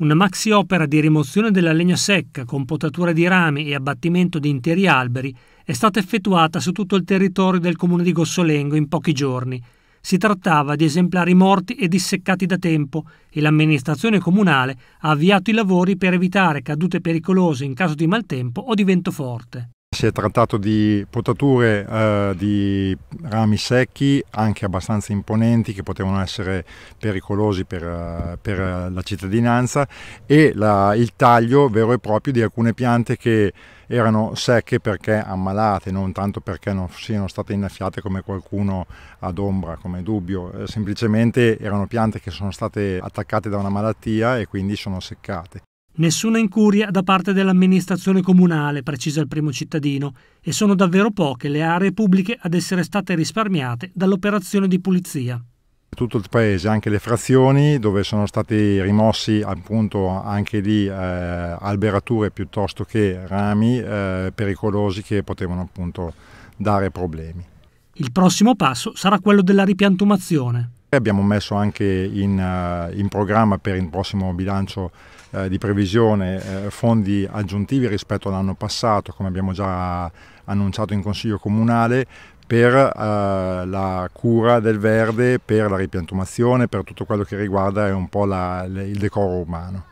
Una maxi opera di rimozione della legna secca con potatura di rami e abbattimento di interi alberi è stata effettuata su tutto il territorio del comune di Gossolengo in pochi giorni. Si trattava di esemplari morti e disseccati da tempo e l'amministrazione comunale ha avviato i lavori per evitare cadute pericolose in caso di maltempo o di vento forte si è trattato di potature eh, di rami secchi, anche abbastanza imponenti, che potevano essere pericolosi per, eh, per eh, la cittadinanza, e la, il taglio vero e proprio di alcune piante che erano secche perché ammalate, non tanto perché non siano state innaffiate come qualcuno ad ombra, come dubbio, eh, semplicemente erano piante che sono state attaccate da una malattia e quindi sono seccate. Nessuna incuria da parte dell'amministrazione comunale, precisa il primo cittadino, e sono davvero poche le aree pubbliche ad essere state risparmiate dall'operazione di pulizia tutto il paese, anche le frazioni dove sono stati rimossi appunto anche lì eh, alberature piuttosto che rami eh, pericolosi che potevano appunto dare problemi. Il prossimo passo sarà quello della ripiantumazione. Abbiamo messo anche in, eh, in, programma per il prossimo bilancio eh, di previsione eh, fondi aggiuntivi rispetto all'anno passato, come abbiamo già annunciato in Consiglio Comunale, per eh, la cura del verde, per la ripiantumazione, per tutto quello che riguarda un po' la, il decoro umano.